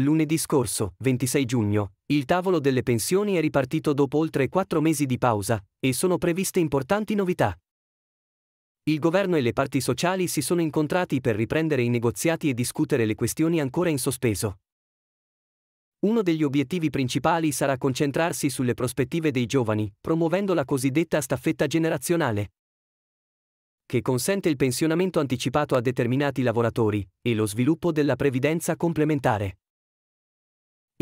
Lunedì scorso, 26 giugno, il tavolo delle pensioni è ripartito dopo oltre quattro mesi di pausa, e sono previste importanti novità. Il governo e le parti sociali si sono incontrati per riprendere i negoziati e discutere le questioni ancora in sospeso. Uno degli obiettivi principali sarà concentrarsi sulle prospettive dei giovani, promuovendo la cosiddetta staffetta generazionale che consente il pensionamento anticipato a determinati lavoratori, e lo sviluppo della previdenza complementare.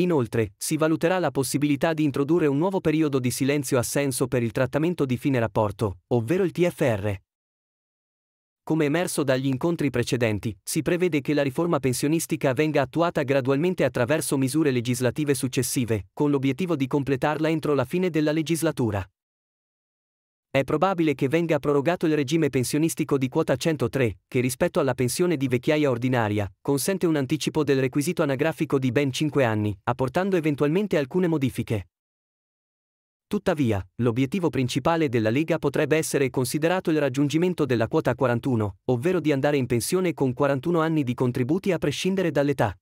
Inoltre, si valuterà la possibilità di introdurre un nuovo periodo di silenzio-assenso per il trattamento di fine rapporto, ovvero il TFR. Come emerso dagli incontri precedenti, si prevede che la riforma pensionistica venga attuata gradualmente attraverso misure legislative successive, con l'obiettivo di completarla entro la fine della legislatura. È probabile che venga prorogato il regime pensionistico di quota 103, che rispetto alla pensione di vecchiaia ordinaria, consente un anticipo del requisito anagrafico di ben 5 anni, apportando eventualmente alcune modifiche. Tuttavia, l'obiettivo principale della Lega potrebbe essere considerato il raggiungimento della quota 41, ovvero di andare in pensione con 41 anni di contributi a prescindere dall'età.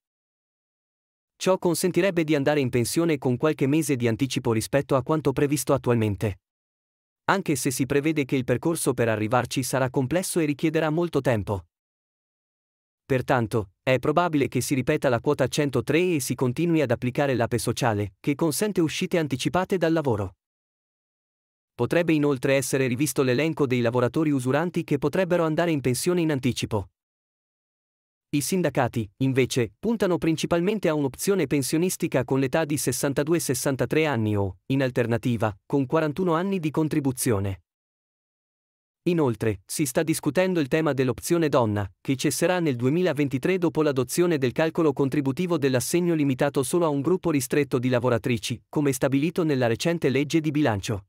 Ciò consentirebbe di andare in pensione con qualche mese di anticipo rispetto a quanto previsto attualmente anche se si prevede che il percorso per arrivarci sarà complesso e richiederà molto tempo. Pertanto, è probabile che si ripeta la quota 103 e si continui ad applicare l'ape sociale, che consente uscite anticipate dal lavoro. Potrebbe inoltre essere rivisto l'elenco dei lavoratori usuranti che potrebbero andare in pensione in anticipo. I sindacati, invece, puntano principalmente a un'opzione pensionistica con l'età di 62-63 anni o, in alternativa, con 41 anni di contribuzione. Inoltre, si sta discutendo il tema dell'opzione donna, che cesserà nel 2023 dopo l'adozione del calcolo contributivo dell'assegno limitato solo a un gruppo ristretto di lavoratrici, come stabilito nella recente legge di bilancio.